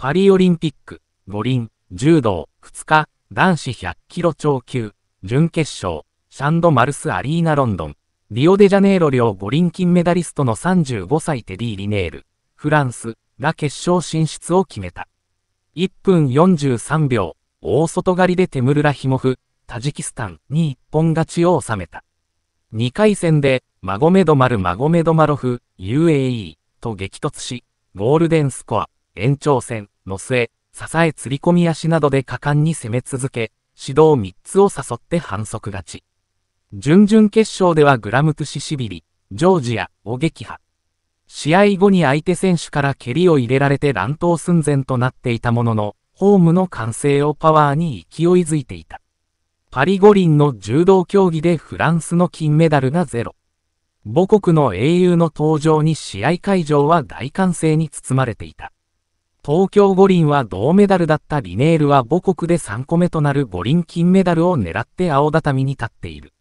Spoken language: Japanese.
パリオリンピック、五輪、柔道、2日、男子100キロ超級、準決勝、シャンド・マルス・アリーナ・ロンドン、リオデジャネイロ領五輪金メダリストの35歳テディ・リネール、フランスが決勝進出を決めた。1分43秒、大外刈りでテムルラヒモフ、タジキスタンに一本勝ちを収めた。2回戦で、マゴメドマル・マゴメドマロフ、UAE と激突し、ゴールデンスコア、延長戦、乗せ、支え釣り込み足などで果敢に攻め続け、指導3つを誘って反則勝ち。準々決勝ではグラムトゥシシビリ、ジョージアを撃破。試合後に相手選手から蹴りを入れられて乱闘寸前となっていたものの、ホームの歓声をパワーに勢いづいていた。パリ五輪の柔道競技でフランスの金メダルがゼロ。母国の英雄の登場に試合会場は大歓声に包まれていた。東京五輪は銅メダルだったリネールは母国で3個目となる五輪金メダルを狙って青畳に立っている。